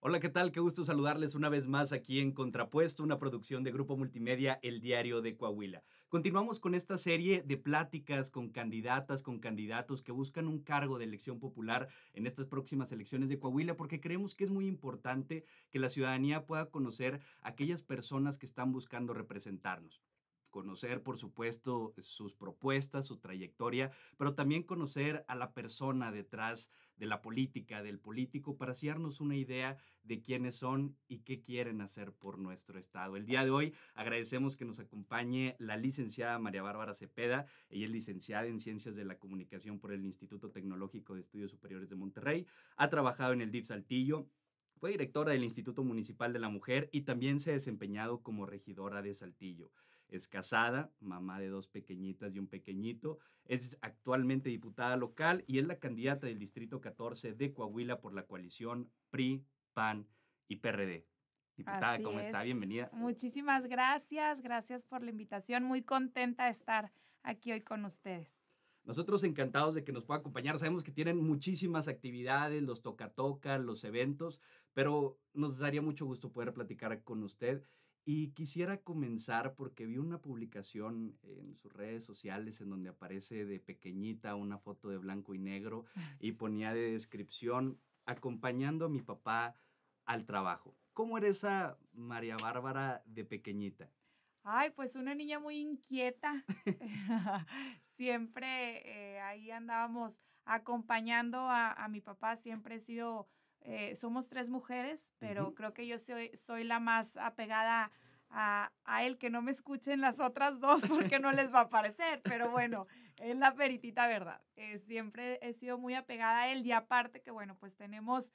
Hola, ¿qué tal? Qué gusto saludarles una vez más aquí en Contrapuesto, una producción de Grupo Multimedia El Diario de Coahuila. Continuamos con esta serie de pláticas con candidatas, con candidatos que buscan un cargo de elección popular en estas próximas elecciones de Coahuila, porque creemos que es muy importante que la ciudadanía pueda conocer a aquellas personas que están buscando representarnos conocer, por supuesto, sus propuestas, su trayectoria, pero también conocer a la persona detrás de la política, del político, para hacernos una idea de quiénes son y qué quieren hacer por nuestro Estado. El día de hoy agradecemos que nos acompañe la licenciada María Bárbara Cepeda. Ella es licenciada en Ciencias de la Comunicación por el Instituto Tecnológico de Estudios Superiores de Monterrey. Ha trabajado en el DIF Saltillo, fue directora del Instituto Municipal de la Mujer y también se ha desempeñado como regidora de Saltillo es casada, mamá de dos pequeñitas y un pequeñito, es actualmente diputada local y es la candidata del Distrito 14 de Coahuila por la coalición PRI, PAN y PRD. Diputada, ¿cómo está? Bienvenida. Muchísimas gracias, gracias por la invitación, muy contenta de estar aquí hoy con ustedes. Nosotros encantados de que nos pueda acompañar. Sabemos que tienen muchísimas actividades, los toca-toca, los eventos, pero nos daría mucho gusto poder platicar con usted y quisiera comenzar porque vi una publicación en sus redes sociales en donde aparece de pequeñita una foto de blanco y negro ah, y ponía de descripción acompañando a mi papá al trabajo. ¿Cómo era esa María Bárbara de pequeñita? Ay, pues una niña muy inquieta. siempre eh, ahí andábamos acompañando a mi papá. Siempre he sido eh, somos tres mujeres, pero creo que yo soy, soy la más apegada a, a, él, que no me escuchen las otras dos porque no les va a parecer, pero bueno, es la peritita verdad. Eh, siempre he sido muy apegada a él y aparte que bueno, pues tenemos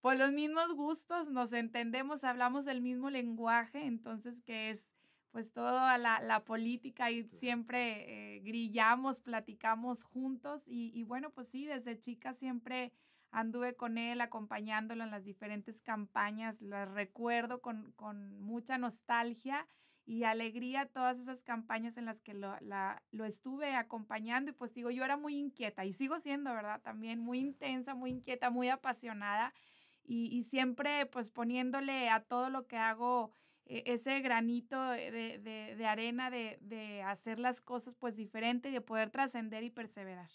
pues los mismos gustos, nos entendemos, hablamos el mismo lenguaje, entonces que es pues toda la, la, política y siempre eh, grillamos, platicamos juntos y, y, bueno, pues sí, desde chica siempre anduve con él acompañándolo en las diferentes campañas, las recuerdo con, mucha nostalgia y alegría todas esas campañas en las que lo, la, lo, estuve acompañando y pues digo, yo era muy inquieta y sigo siendo, ¿verdad? También muy intensa, muy inquieta, muy apasionada y, siempre pues poniéndole a todo lo que hago eh, ese granito de, arena de, de, hacer las cosas pues diferente y de poder trascender y perseverar.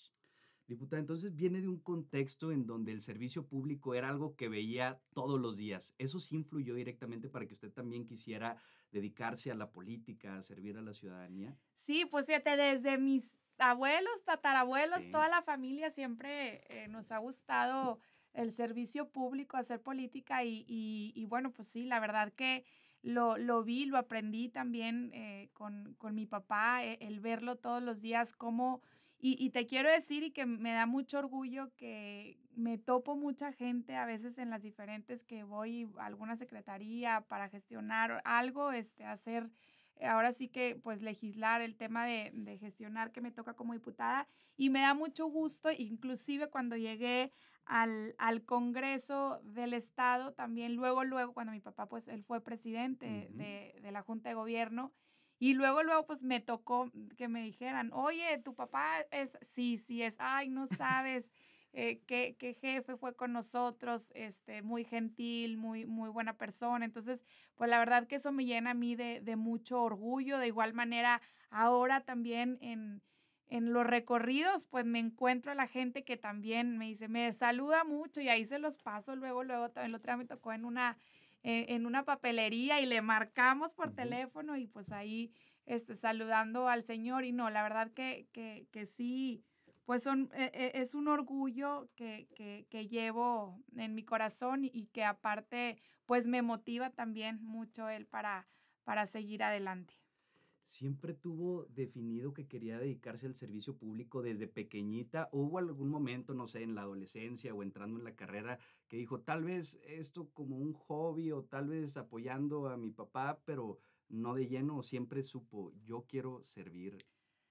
Diputada, entonces viene de un contexto en donde el servicio público era algo que veía todos los días. ¿Eso sí influyó directamente para que usted también quisiera dedicarse a la política, a servir a la ciudadanía? Sí, pues fíjate, desde mis abuelos, tatarabuelos, toda la familia siempre eh, nos ha gustado el servicio público, hacer política y, bueno, pues sí, la verdad que lo, vi, lo aprendí también eh, con, mi papá, e, el verlo todos los días, cómo y, y, te quiero decir y que me da mucho orgullo que me topo mucha gente a veces en las diferentes que voy a alguna secretaría para gestionar algo, este, hacer, eh, ahora sí que pues legislar el tema de, gestionar que me toca como diputada. Y me da mucho gusto, inclusive cuando llegué al, Congreso del Estado, también luego, luego, cuando mi papá, pues él fue presidente de, la Junta de Gobierno, y luego, luego, pues me tocó que me dijeran, oye, tu papá es, sí, sí es, ay, no sabes eh, qué, jefe fue con nosotros, este, muy gentil, muy, muy buena persona. Entonces, pues la verdad que eso me llena a mí de, mucho orgullo. De igual manera, ahora también en, en los recorridos, pues me encuentro a la gente que también me dice, me saluda mucho y ahí se los paso luego, luego también lo otra me tocó en una eh, en una papelería y le marcamos por teléfono y pues ahí este, saludando al Señor. Y no, la verdad que, que, que sí, pues son, e, e, es un orgullo que, que, que, llevo en mi corazón y que aparte pues me motiva también mucho él para, para seguir adelante siempre tuvo definido que quería dedicarse al servicio público desde pequeñita? ¿O hubo algún momento, no sé, en la adolescencia o entrando en la carrera que dijo, tal vez esto como un hobby o tal vez apoyando a mi papá, pero no de lleno, siempre supo, yo quiero servir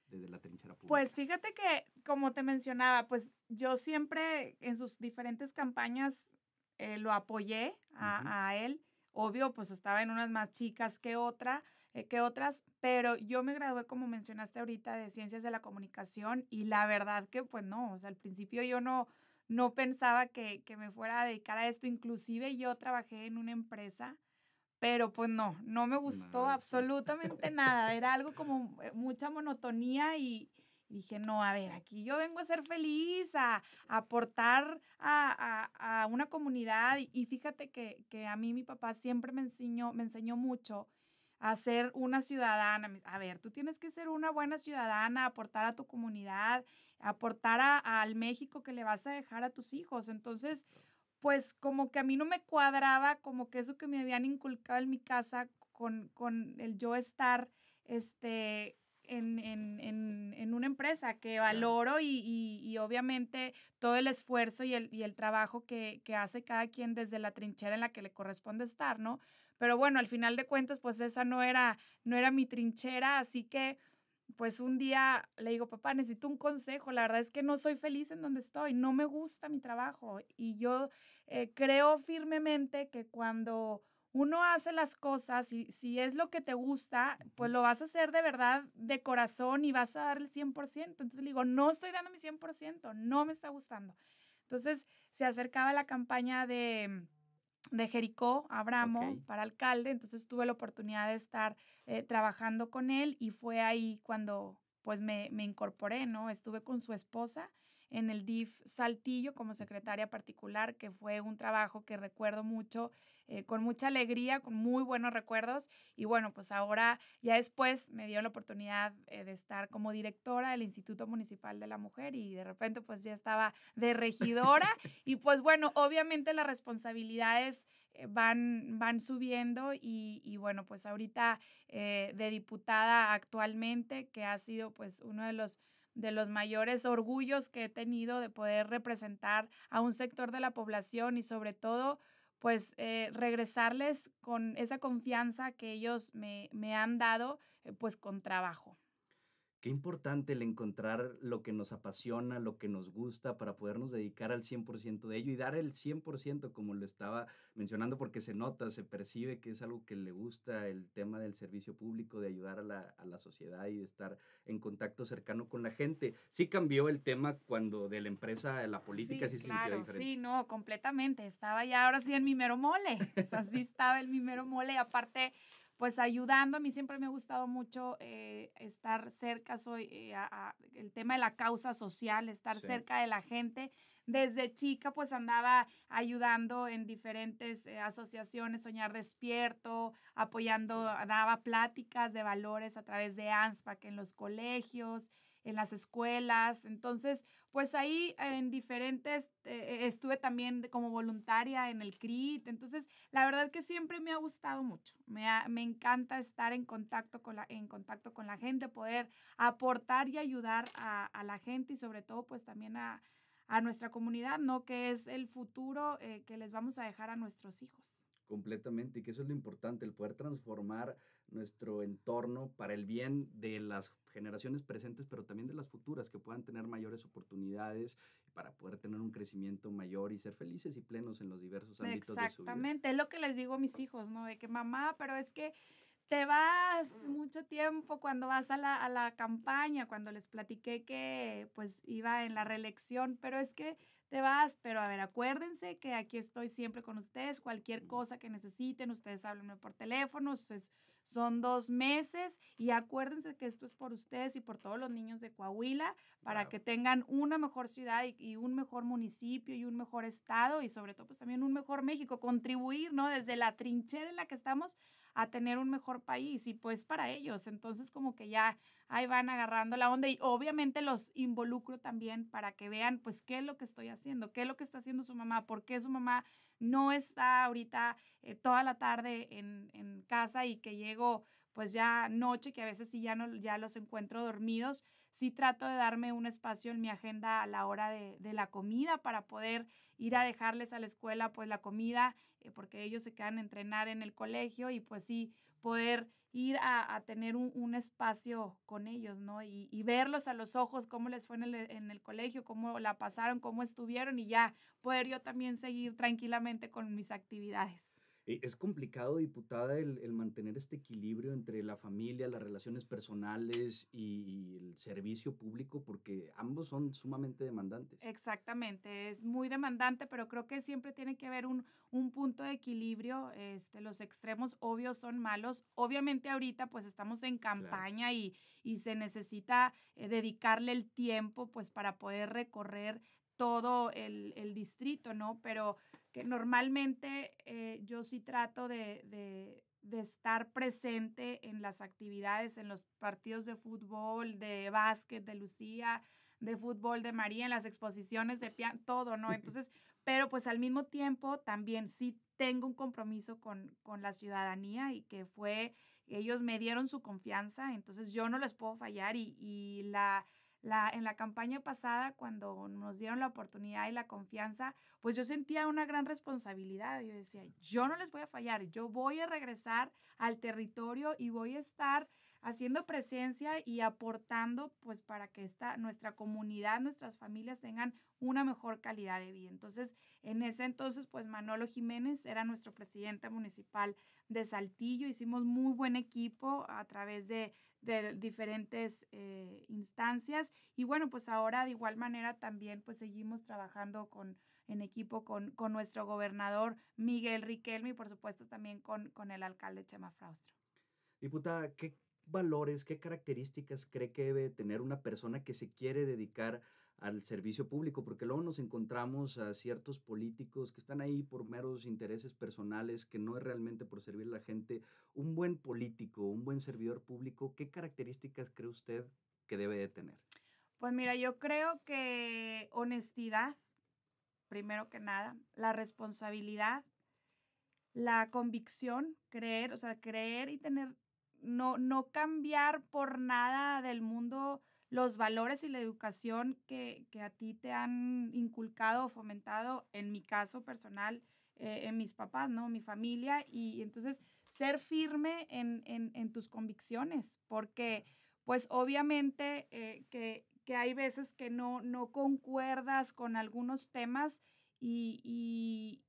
desde la trinchera pública? Pues fíjate que, como te mencionaba, pues yo siempre en sus diferentes campañas eh, lo apoyé a, a él. Obvio, pues estaba en unas más chicas que otra, eh, que otras, pero yo me gradué, como mencionaste ahorita, de Ciencias de la Comunicación y la verdad que pues no, o sea, al principio yo no, no pensaba que, me fuera a dedicar a esto, inclusive yo trabajé en una empresa pero pues no, no me gustó absolutamente nada, era algo como eh, mucha monotonía y, dije, no, a ver, aquí yo vengo a ser feliz, a aportar a, a, una comunidad. Y, y fíjate que, que, a mí mi papá siempre me enseñó, me enseñó mucho a ser una ciudadana. A ver, tú tienes que ser una buena ciudadana, aportar a tu comunidad, aportar a, al México que le vas a dejar a tus hijos. Entonces, pues como que a mí no me cuadraba, como que eso que me habían inculcado en mi casa con, con el yo estar, este, en, en, en, una empresa que valoro y, y, obviamente todo el esfuerzo y el, y el trabajo que, que, hace cada quien desde la trinchera en la que le corresponde estar, ¿no? Pero bueno, al final de cuentas, pues esa no era, no era mi trinchera, así que pues un día le digo, papá, necesito un consejo, la verdad es que no soy feliz en donde estoy, no me gusta mi trabajo y yo eh, creo firmemente que cuando uno hace las cosas y si es lo que te gusta, pues lo vas a hacer de verdad, de corazón y vas a dar el 100%. Entonces le digo, no estoy dando mi 100%, no me está gustando. Entonces se acercaba la campaña de de Jericó, Abramo, para alcalde. Entonces tuve la oportunidad de estar eh, trabajando con él y fue ahí cuando pues me, me, incorporé, ¿no? Estuve con su esposa en el DIF Saltillo como secretaria particular, que fue un trabajo que recuerdo mucho, eh, con mucha alegría, con muy buenos recuerdos. Y bueno, pues ahora ya después me dio la oportunidad eh, de estar como directora del Instituto Municipal de la Mujer y de repente pues ya estaba de regidora. y pues bueno, obviamente las responsabilidades eh, van, van subiendo y, bueno, pues ahorita de diputada actualmente, que ha sido pues uno de los de los mayores orgullos que he tenido de poder representar a un sector de la población y sobre todo pues eh, regresarles con esa confianza que ellos me, han dado eh, pues con trabajo. Qué importante el encontrar lo que nos apasiona, lo que nos gusta para podernos dedicar al 100% de ello y dar el 100% como lo estaba mencionando porque se nota, se percibe que es algo que le gusta el tema del servicio público, de ayudar a la, sociedad y de estar en contacto cercano con la gente. Sí cambió el tema cuando de la empresa, de la política, sí, se diferente. Sí, no, completamente. Estaba ya ahora sí en mi mero mole. así estaba en mi mero mole. Y aparte pues ayudando. A mí siempre me ha gustado mucho eh, estar cerca, soy eh, el tema de la causa social, estar cerca de la gente. Desde chica pues andaba ayudando en diferentes eh, asociaciones, soñar despierto, apoyando, daba pláticas de valores a través de ANSPAC en los colegios en las escuelas. Entonces, pues ahí en diferentes, eh, estuve también como voluntaria en el CRIT. Entonces, la verdad que siempre me ha gustado mucho. Me, encanta estar en contacto, con la, en contacto con la gente, poder aportar y ayudar a, la gente y sobre todo pues también a, nuestra comunidad, ¿no? Que es el futuro eh, que les vamos a dejar a nuestros hijos. Completamente, y que eso es lo importante, el poder transformar nuestro entorno para el bien de las generaciones presentes, pero también de las futuras, que puedan tener mayores oportunidades para poder tener un crecimiento mayor y ser felices y plenos en los diversos ámbitos de vida. Exactamente, es lo que les digo a mis hijos, ¿no? De que mamá, pero es que te vas mucho tiempo cuando vas a la, campaña, cuando les platiqué que pues iba en la reelección, pero es que te vas, pero a ver, acuérdense que aquí estoy siempre con ustedes, cualquier cosa que necesiten, ustedes háblenme por teléfono, es son dos meses y acuérdense que esto es por ustedes y por todos los niños de Coahuila para que tengan una mejor ciudad y, un mejor municipio y un mejor estado y sobre todo pues también un mejor México, contribuir, ¿no? Desde la trinchera en la que estamos a tener un mejor país y pues para ellos, entonces como que ya ahí van agarrando la onda y obviamente los involucro también para que vean pues qué es lo que estoy haciendo, qué es lo que está haciendo su mamá, por qué su mamá no está ahorita eh, toda la tarde en, en, casa y que llego pues ya noche, que a veces sí ya, no, ya los encuentro dormidos, sí trato de darme un espacio en mi agenda a la hora de, la comida para poder ir a dejarles a la escuela pues la comida, eh, porque ellos se quedan a entrenar en el colegio y pues sí poder ir a, tener un, espacio con ellos, ¿no? Y, verlos a los ojos, cómo les fue en el, en el, colegio, cómo la pasaron, cómo estuvieron y ya poder yo también seguir tranquilamente con mis actividades. Eh, es complicado, diputada, el, mantener este equilibrio entre la familia, las relaciones personales y, el servicio público, porque ambos son sumamente demandantes. Exactamente, es muy demandante, pero creo que siempre tiene que haber un, punto de equilibrio. Este, los extremos obvios son malos. Obviamente ahorita pues estamos en campaña y, se necesita eh, dedicarle el tiempo pues para poder recorrer todo el, el distrito, ¿no? Pero que normalmente eh, yo sí trato de, estar presente en las actividades, en los partidos de fútbol, de básquet, de Lucía, de fútbol de María, en las exposiciones de piano, todo, ¿no? Entonces, pero pues al mismo tiempo también sí tengo un compromiso con, con la ciudadanía y que fue, ellos me dieron su confianza, entonces yo no les puedo fallar y, y la en la campaña pasada, cuando nos dieron la oportunidad y la confianza, pues yo sentía una gran responsabilidad. Yo decía, yo no les voy a fallar, yo voy a regresar al territorio y voy a estar haciendo presencia y aportando pues para que esta, nuestra comunidad, nuestras familias tengan una mejor calidad de vida. Entonces, en ese entonces, pues Manolo Jiménez era nuestro presidente municipal de Saltillo. Hicimos muy buen equipo a través de, de diferentes eh, instancias. Y bueno, pues ahora de igual manera también pues seguimos trabajando con, en equipo con, nuestro gobernador Miguel Riquelme y por supuesto también con, con el alcalde Chema Fraustro. Diputada, ¿qué valores, qué características cree que debe tener una persona que se quiere dedicar al servicio público, porque luego nos encontramos a ciertos políticos que están ahí por meros intereses personales, que no es realmente por servir a la gente. Un buen político, un buen servidor público, ¿qué características cree usted que debe de tener? Pues mira, yo creo que honestidad, primero que nada, la responsabilidad, la convicción, creer, o sea, creer y tener, no, no cambiar por nada del mundo los valores y la educación que, a ti te han inculcado o fomentado, en mi caso personal, eh, en mis papás, ¿no? Mi familia. Y, entonces ser firme en, tus convicciones, porque pues obviamente eh, que, hay veces que no, no concuerdas con algunos temas y,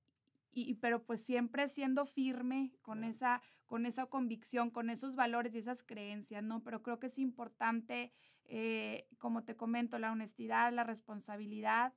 y, pero pues siempre siendo firme con, esa, con esa convicción, con esos valores y esas creencias, ¿no? Pero creo que es importante, eh, como te comento, la honestidad, la responsabilidad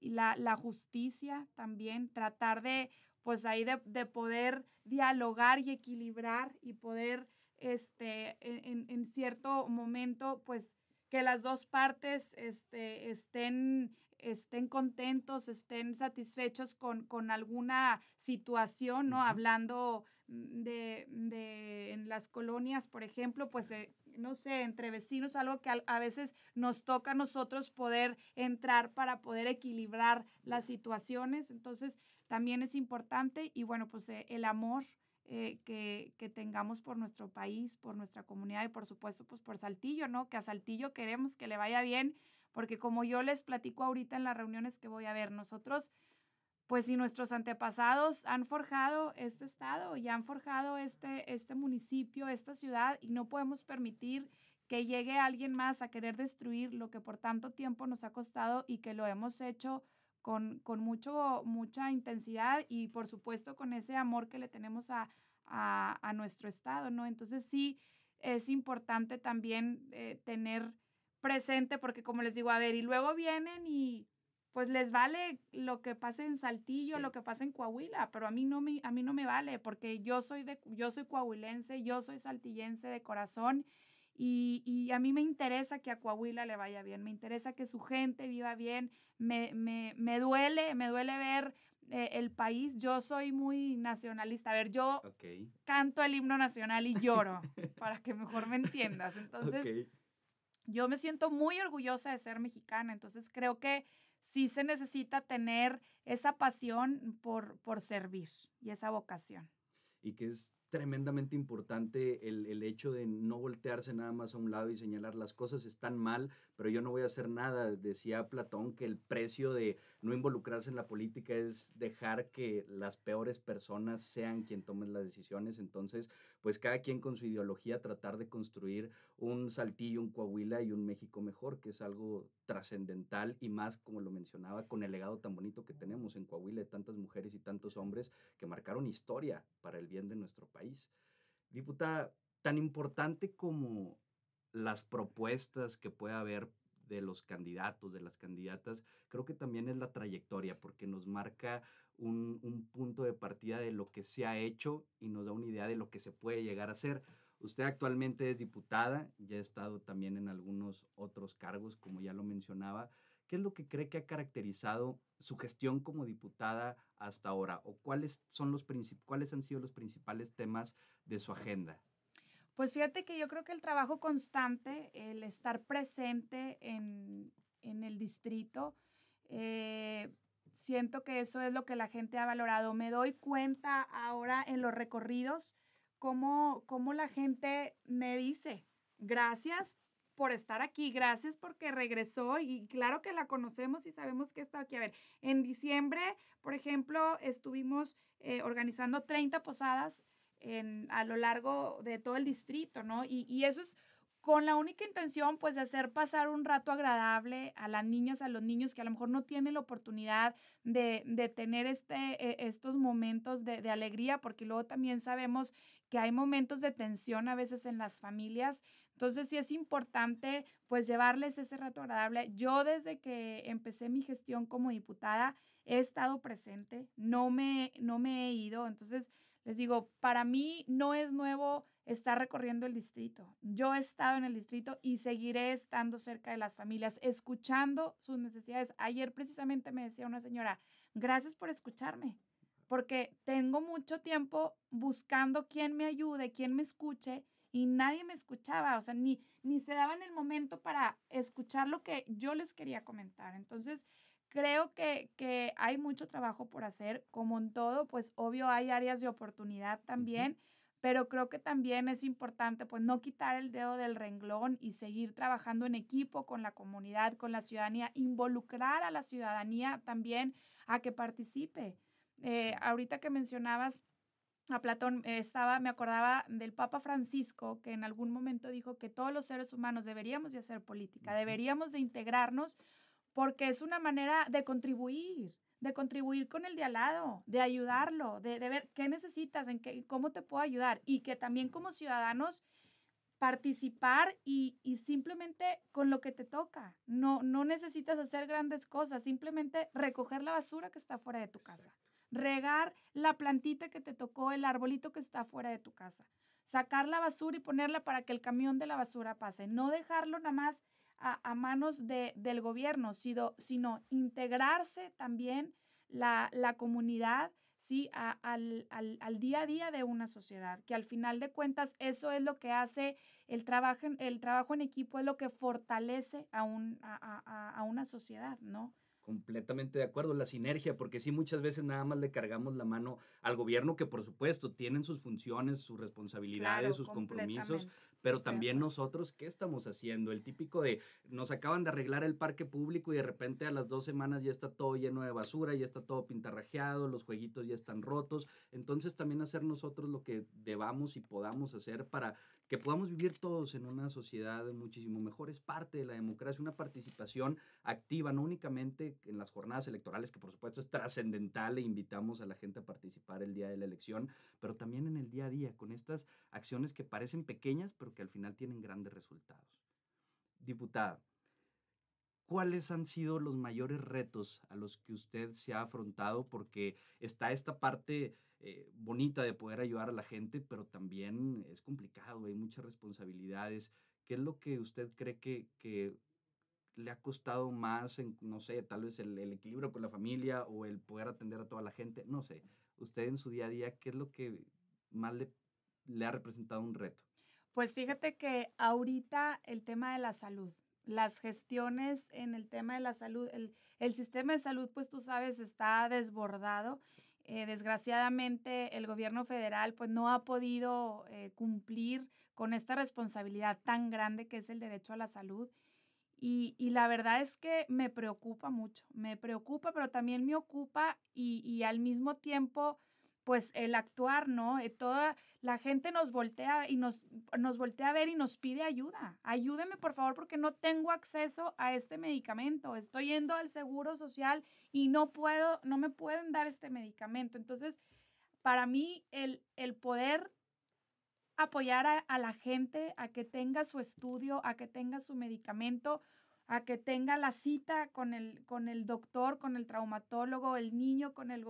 y la, justicia también, tratar de, pues ahí de, poder dialogar y equilibrar y poder, este, e-, en, cierto momento, pues que las dos partes este, estén estén contentos, estén satisfechos con, alguna situación, ¿no? Hablando mm, de, en las colonias, por ejemplo, pues, eh, no sé, entre vecinos, algo que a, veces nos toca a nosotros poder entrar para poder equilibrar las situaciones. Entonces, también es importante y bueno, pues eh, el amor. Eh, que, que, tengamos por nuestro país, por nuestra comunidad y por supuesto pues por Saltillo, ¿no? Que a Saltillo queremos que le vaya bien, porque como yo les platico ahorita en las reuniones que voy a ver, nosotros, pues si nuestros antepasados han forjado este estado y han forjado este, este municipio, esta ciudad, y no podemos permitir que llegue alguien más a querer destruir lo que por tanto tiempo nos ha costado y que lo hemos hecho con, con mucho, mucha intensidad y por supuesto con ese amor que le tenemos a, nuestro estado, ¿no? Entonces sí es importante también eh, tener presente porque como les digo, a ver, y luego vienen y pues les vale lo que pase en Saltillo, lo que pase en Coahuila, pero a mí no me a mí no me vale porque yo soy de yo soy coahuilense, yo soy saltillense de corazón y, a mí me interesa que a Coahuila le vaya bien, me interesa que su gente viva bien, me, duele, me duele ver eh, el país, yo soy muy nacionalista, a ver, yo canto el himno nacional y lloro, para que mejor me entiendas, entonces... Yo me siento muy orgullosa de ser mexicana, entonces creo que sí se necesita tener esa pasión por, por servir y esa vocación. Y que es tremendamente importante el, el, hecho de no voltearse nada más a un lado y señalar las cosas están mal, pero yo no voy a hacer nada. Decía Platón que el precio de no involucrarse en la política es dejar que las peores personas sean quien tomen las decisiones. Entonces, pues cada quien con su ideología tratar de construir un Saltillo, un Coahuila y un México mejor, que es algo trascendental y más, como lo mencionaba, con el legado tan bonito que tenemos en Coahuila de tantas mujeres y tantos hombres que marcaron historia para el bien de nuestro país. Diputada, tan importante como las propuestas que pueda haber de los candidatos, de las candidatas, creo que también es la trayectoria, porque nos marca un, punto de partida de lo que se ha hecho y nos da una idea de lo que se puede llegar a hacer. Usted actualmente es diputada, ya ha estado también en algunos otros cargos, como ya lo mencionaba. ¿Qué es lo que cree que ha caracterizado su gestión como diputada hasta ahora? ¿O cuáles, son los han sido los principales temas de su agenda? Pues fíjate que yo creo que el trabajo constante, el estar presente en, el distrito, eh, siento que eso es lo que la gente ha valorado. Me doy cuenta ahora en los recorridos cómo, cómo la gente me dice, gracias por estar aquí, gracias porque regresó y claro que la conocemos y sabemos que está aquí. A ver, en diciembre, por ejemplo, estuvimos eh, organizando 30 posadas en, a lo largo de todo el distrito, ¿no? Y, y eso es con la única intención pues de hacer pasar un rato agradable a las niñas, a los niños que a lo mejor no tienen la oportunidad de, tener este, e, estos momentos de, alegría, porque luego también sabemos que hay momentos de tensión a veces en las familias. Entonces sí es importante pues llevarles ese rato agradable. Yo desde que empecé mi gestión como diputada he estado presente, no me, no me he ido. Entonces les digo, para mí no es nuevo está recorriendo el distrito. Yo he estado en el distrito y seguiré estando cerca de las familias, escuchando sus necesidades. Ayer precisamente me decía una señora, gracias por escucharme, porque tengo mucho tiempo buscando quién me ayude, quién me escuche y nadie me escuchaba, o sea, ni, ni se daban el momento para escuchar lo que yo les quería comentar. Entonces, creo que, hay mucho trabajo por hacer, como en todo, pues obvio hay áreas de oportunidad también pero creo que también es importante pues no quitar el dedo del renglón y seguir trabajando en equipo con la comunidad, con la ciudadanía, involucrar a la ciudadanía también a que participe. Eh, ahorita que mencionabas a Platón, estaba, me acordaba del Papa Francisco, que en algún momento dijo que todos los seres humanos deberíamos de hacer política, deberíamos de integrarnos porque es una manera de contribuir de contribuir con el de al lado, de ayudarlo, de, ver qué necesitas, en qué, cómo te puedo ayudar y que también como ciudadanos participar y, y, simplemente con lo que te toca. No, no necesitas hacer grandes cosas, simplemente recoger la basura que está fuera de tu casa, regar la plantita que te tocó, el arbolito que está fuera de tu casa, sacar la basura y ponerla para que el camión de la basura pase, no dejarlo nada más a, manos de, del gobierno, sino, sino integrarse también la, comunidad ¿sí? A, al, día a día de una sociedad, que al final de cuentas eso es lo que hace el trabajo, el trabajo en equipo, es lo que fortalece a, un, a, una sociedad, ¿no? Completamente de acuerdo, la sinergia, porque sí, muchas veces nada más le cargamos la mano al gobierno, que por supuesto tienen sus funciones, sus responsabilidades, sus compromisos, pero también nosotros, ¿qué estamos haciendo? El típico de, nos acaban de arreglar el parque público y de repente a las dos semanas ya está todo lleno de basura, ya está todo pintarrajeado, los jueguitos ya están rotos. Entonces también hacer nosotros lo que debamos y podamos hacer para que podamos vivir todos en una sociedad muchísimo mejor. Es parte de la democracia, una participación activa, no únicamente en las jornadas electorales, que por supuesto es trascendental e invitamos a la gente a participar el día de la elección, pero también en el día a día, con estas acciones que parecen pequeñas, pero al final tienen grandes resultados. Diputada, ¿cuáles han sido los mayores retos a los que usted se ha afrontado? Porque está esta parte eh, bonita de poder ayudar a la gente, pero también es complicado, hay muchas responsabilidades. ¿Qué es lo que usted cree que, le ha costado más, no sé, tal vez el, equilibrio con la familia o el poder atender a toda la gente? No sé, usted en su día a día, ¿qué es lo que más le ha representado un reto? Pues fíjate que ahorita el tema de la salud, las gestiones en el tema de la salud, el, sistema de salud, pues tú sabes, está desbordado. Eh, desgraciadamente el gobierno federal pues no ha podido eh, cumplir con esta responsabilidad tan grande que es el derecho a la salud. Y, la verdad es que me preocupa mucho, me preocupa, pero también me ocupa y al mismo tiempo pues el actuar, ¿no? Eh, toda la gente nos voltea y nos, nos voltea a ver y nos pide ayuda. Ayúdeme, por favor, porque no tengo acceso a este medicamento. Estoy yendo al seguro social y no puedo, no me pueden dar este medicamento. Entonces, para mí, el, el poder apoyar a la gente a que tenga su estudio, a que tenga su medicamento, a que tenga la cita con el, con el doctor, con el traumatólogo, el niño con el,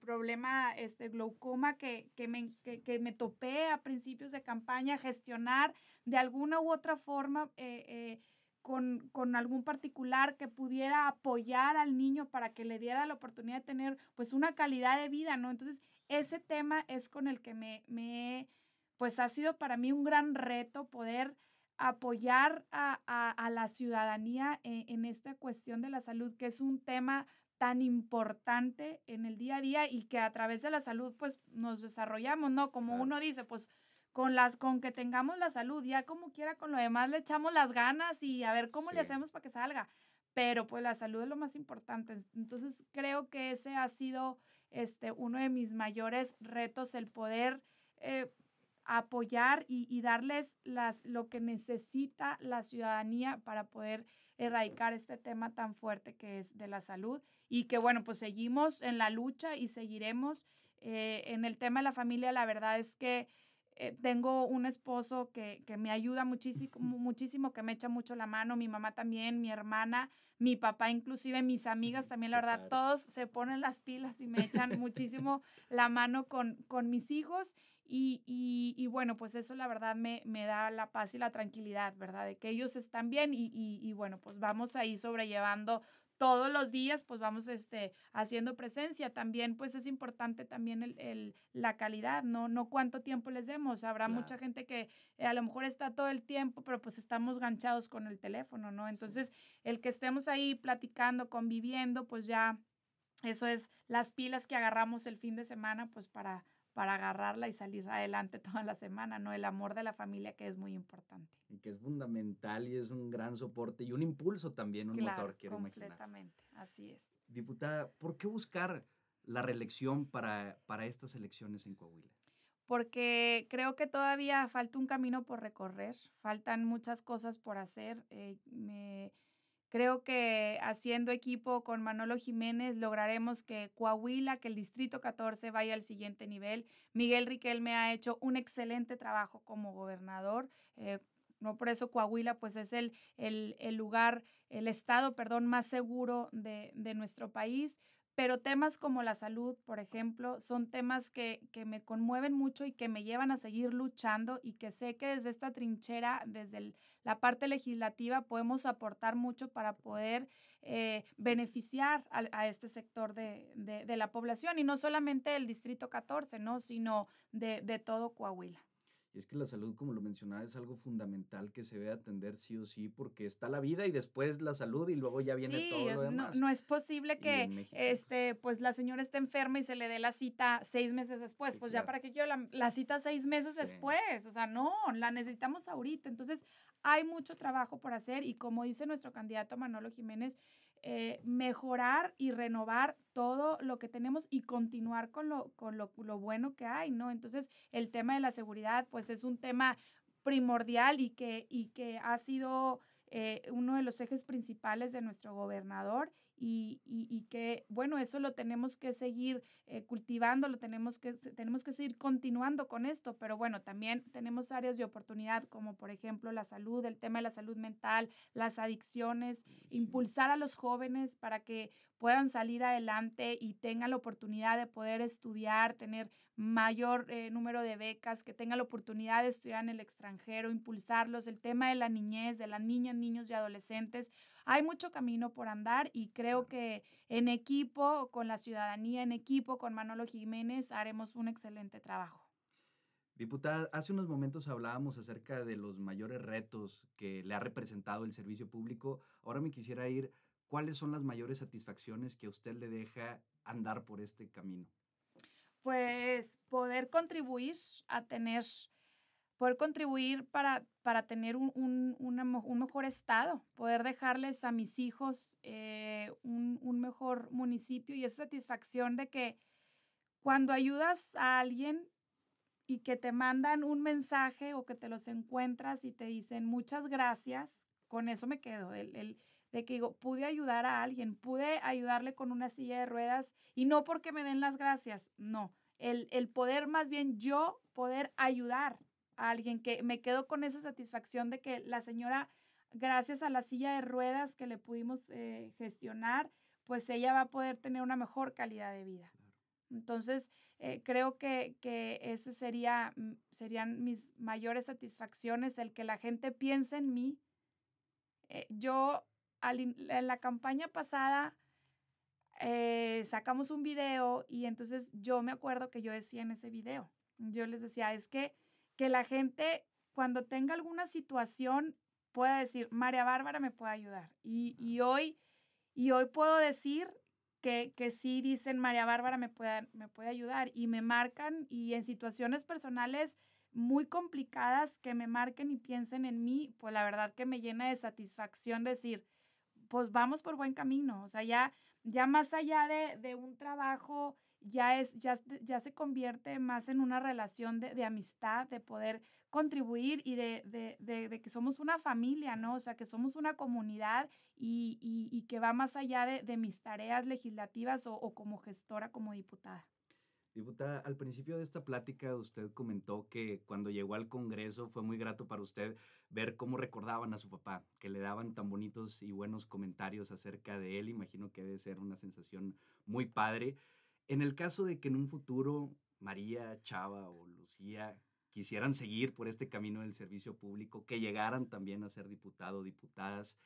problema este, glaucoma que, que me, que, topé a principios de campaña, gestionar de alguna u otra forma eh, eh, con, algún particular que pudiera apoyar al niño para que le diera la oportunidad de tener pues una calidad de vida, ¿no? Entonces, ese tema es con el que me, me pues ha sido para mí un gran reto poder apoyar a, a, a la ciudadanía e, en, esta cuestión de la salud, que es un tema tan importante en el día a día y que a través de la salud pues nos desarrollamos, ¿no? Como uno dice, pues con las con que tengamos la salud, ya como quiera con lo demás le echamos las ganas y a ver cómo le hacemos para que salga, pero pues la salud es lo más importante. Entonces, creo que ese ha sido este uno de mis mayores retos el poder eh, apoyar y, darles lo que necesita la ciudadanía para poder erradicar este tema tan fuerte que es de la salud y que bueno, pues seguimos en la lucha y seguiremos. Eh, en el tema de la familia, la verdad es que eh, tengo un esposo que, me ayuda muchísimo, muchísimo, que me echa mucho la mano, mi mamá también, mi hermana, mi papá inclusive, mis amigas también, la verdad, todos se ponen las pilas y me echan muchísimo la mano con mis hijos y, bueno, pues eso la verdad me, da la paz y la tranquilidad, ¿verdad? De que ellos están bien y, bueno, pues vamos ahí sobrellevando todos los días, pues vamos este, haciendo presencia. También, pues es importante también el, la calidad, ¿no? No cuánto tiempo les demos. Habrá mucha gente que eh, a lo mejor está todo el tiempo, pero pues estamos ganchados con el teléfono, ¿no? Entonces, el que estemos ahí platicando, conviviendo, pues ya eso es las pilas que agarramos el fin de semana, pues para para agarrarla y salir adelante toda la semana, ¿no? El amor de la familia que es muy importante. Y que es fundamental y es un gran soporte y un impulso también, un motor, quiero completamente, así es. Diputada, ¿por qué buscar la reelección para, para estas elecciones en Coahuila? porque creo que todavía falta un camino por recorrer, faltan muchas cosas por hacer. Eh, me, Creo que haciendo equipo con Manolo Jiménez lograremos que Coahuila, que el Distrito 14 vaya al siguiente nivel. Miguel Riquelme ha hecho un excelente trabajo como gobernador. Eh, no por eso Coahuila pues es el, lugar, el estado, perdón, más seguro de, de nuestro país pero temas como la salud, por ejemplo, son temas que, que, me conmueven mucho y que me llevan a seguir luchando y que sé que desde esta trinchera, desde la parte legislativa, podemos aportar mucho para poder eh, beneficiar a, este sector de, la población y no solamente del Distrito 14, ¿no? sino de, de todo Coahuila es que la salud, como lo mencionaba, es algo fundamental que se debe atender sí o sí, porque está la vida y después la salud y luego ya viene todo lo demás. No, es posible que este, pues la señora esté enferma y se le dé la cita seis meses después. pues ya para qué quiero la, cita seis meses después. O sea, no, la necesitamos ahorita. Entonces, hay mucho trabajo por hacer y como dice nuestro candidato Manolo Jiménez, eh, mejorar y renovar todo lo que tenemos y continuar con, lo, con lo, bueno que hay, ¿no? Entonces, el tema de la seguridad, pues es un tema primordial y que, y que ha sido eh, uno de los ejes principales de nuestro gobernador y, que, bueno, eso lo tenemos que seguir eh, cultivando, lo tenemos que, tenemos que seguir continuando con esto, pero bueno, también tenemos áreas de oportunidad como por ejemplo la salud, el tema de la salud mental, las adicciones, impulsar a los jóvenes para que puedan salir adelante y tengan la oportunidad de poder estudiar, tener mayor eh, número de becas, que tengan la oportunidad de estudiar en el extranjero, impulsarlos, el tema de la niñez, de las niñas, niños y adolescentes hay mucho camino por andar y creo que en equipo, con la ciudadanía, en equipo, con Manolo Jiménez, haremos un excelente trabajo. Diputada, hace unos momentos hablábamos acerca de los mayores retos que le ha representado el servicio público. Ahora me quisiera ir, ¿cuáles son las mayores satisfacciones que a usted le deja andar por este camino? Pues poder contribuir a tener poder contribuir para, para tener un, mejor estado, poder dejarles a mis hijos eh, un, mejor municipio y esa satisfacción de que cuando ayudas a alguien y que te mandan un mensaje o que te los encuentras y te dicen muchas gracias, con eso me quedo, de que digo, pude ayudar a alguien, pude ayudarle con una silla de ruedas y no porque me den las gracias, no, el, el poder más bien yo poder ayudar alguien, que me quedó con esa satisfacción de que la señora, gracias a la silla de ruedas que le pudimos eh, gestionar, pues ella va a poder tener una mejor calidad de vida. Entonces, eh, creo que, que ese sería, mm, serían mis mayores satisfacciones, el que la gente piense en mí. Eh, yo, en la campaña pasada, sacamos un video y entonces yo me acuerdo que yo decía en ese video, yo les decía, es que que la gente cuando tenga alguna situación pueda decir, María Bárbara me puede ayudar. Y, hoy, y hoy puedo decir que, sí dicen, María Bárbara me puede, me puede ayudar. Y me marcan y en situaciones personales muy complicadas que me marquen y piensen en mí, pues la verdad que me llena de satisfacción decir, pues vamos por buen camino. O sea, ya, ya más allá de, de un trabajo ya, es, ya, se convierte más en una relación de, amistad, de poder contribuir y de, que somos una familia, ¿no? O sea, que somos una comunidad y, que va más allá de, mis tareas legislativas o, o como gestora, como diputada. Diputada, al principio de esta plática usted comentó que cuando llegó al Congreso fue muy grato para usted ver cómo recordaban a su papá, que le daban tan bonitos y buenos comentarios acerca de él. Imagino que debe ser una sensación muy padre. En el caso de que en un futuro María, Chava o Lucía quisieran seguir por este camino del servicio público, que llegaran también a ser diputado o diputadas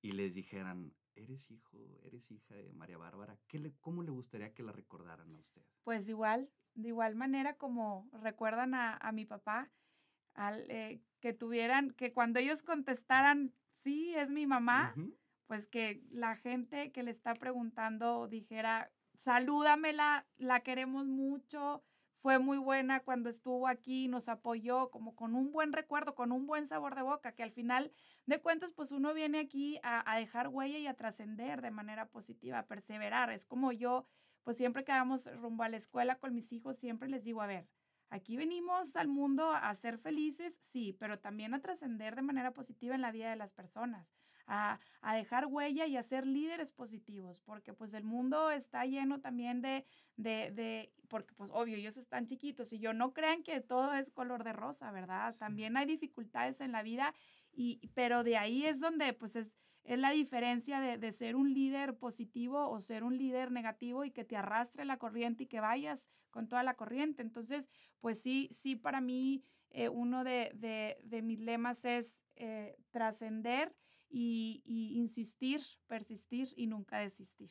y les dijeran, eres hijo, eres hija de María Bárbara, le, ¿cómo le gustaría que la recordaran a usted? Pues igual, de igual manera como recuerdan a, mi papá, eh, que tuvieran, que cuando ellos contestaran, sí, es mi mamá, pues que la gente que le está preguntando dijera, salúdamela, la queremos mucho, fue muy buena cuando estuvo aquí, nos apoyó como con un buen recuerdo, con un buen sabor de boca, que al final de cuentas, pues uno viene aquí a, a dejar huella y a trascender de manera positiva, a perseverar. Es como yo, pues siempre que vamos rumbo a la escuela con mis hijos, siempre les digo, a ver, aquí venimos al mundo a ser felices, sí, pero también a trascender de manera positiva en la vida de las personas a, dejar huella y a ser líderes positivos, porque pues el mundo está lleno también de, de, porque pues obvio, ellos están chiquitos y yo no crean que todo es color de rosa, ¿verdad? También hay dificultades en la vida, y, pero de ahí es donde pues es, es la diferencia de, ser un líder positivo o ser un líder negativo y que te arrastre la corriente y que vayas con toda la corriente. Entonces, pues sí, sí, para mí eh, uno de, mis lemas es eh, trascender y, insistir, persistir y nunca desistir.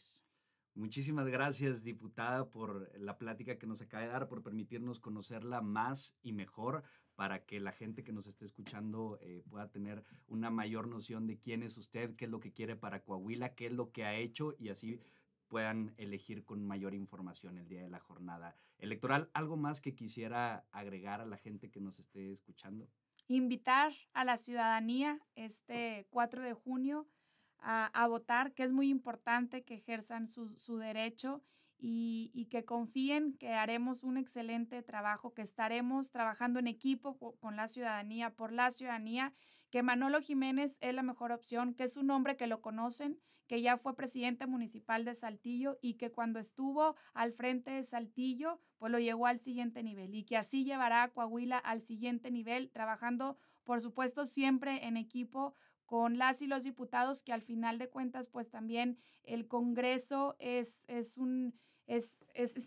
Muchísimas gracias, diputada, por la plática que nos acaba de dar, por permitirnos conocerla más y mejor para que la gente que nos esté escuchando eh, pueda tener una mayor noción de quién es usted, qué es lo que quiere para Coahuila, qué es lo que ha hecho y así puedan elegir con mayor información el día de la jornada electoral. ¿Algo más que quisiera agregar a la gente que nos esté escuchando? invitar a la ciudadanía este 4 de junio a, votar, que es muy importante que ejerzan su, derecho y, y, que confíen que haremos un excelente trabajo, que estaremos trabajando en equipo con la ciudadanía, por la ciudadanía, que Manolo Jiménez es la mejor opción, que es un hombre que lo conocen, que ya fue presidente municipal de Saltillo y que cuando estuvo al frente de Saltillo, pues lo llevó al siguiente nivel y que así llevará a Coahuila al siguiente nivel, trabajando, por supuesto, siempre en equipo con las y los diputados, que al final de cuentas, pues también el Congreso es, es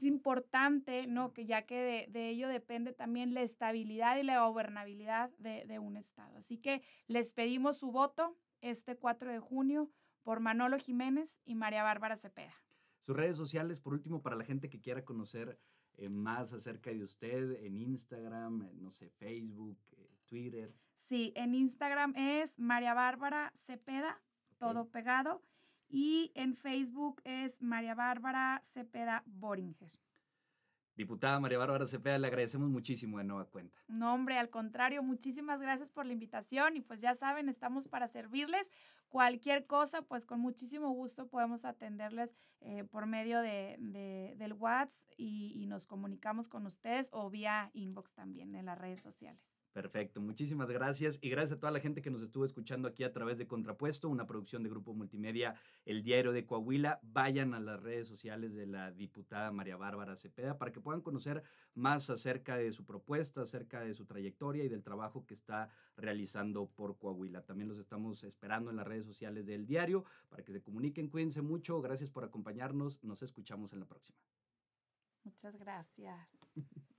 importante, ¿no? Que ya que de, ello depende también la estabilidad y la gobernabilidad de, de un Estado. Así que les pedimos su voto este 4 de junio por Manolo Jiménez y María Bárbara Cepeda. Sus redes sociales, por último, para la gente que quiera conocer eh, más acerca de usted, en Instagram, eh, no sé, Facebook, eh, Twitter. Sí, en Instagram es María Bárbara Cepeda, todo pegado. Y en Facebook es María Bárbara Cepeda Boringes. Diputada María Bárbara Cepeda, le agradecemos muchísimo de nueva cuenta. No, hombre, al contrario, muchísimas gracias por la invitación y pues ya saben, estamos para servirles. Cualquier cosa, pues con muchísimo gusto podemos atenderles eh, por medio de, del WhatsApp y nos comunicamos con ustedes o vía inbox también en las redes sociales. Perfecto, muchísimas gracias y gracias a toda la gente que nos estuvo escuchando aquí a través de Contrapuesto, una producción de Grupo Multimedia El Diario de Coahuila. Vayan a las redes sociales de la diputada María Bárbara Cepeda para que puedan conocer más acerca de su propuesta, acerca de su trayectoria y del trabajo que está realizando por Coahuila. También los estamos esperando en las redes sociales del diario para que se comuniquen, cuídense mucho, gracias por acompañarnos, nos escuchamos en la próxima. Muchas gracias.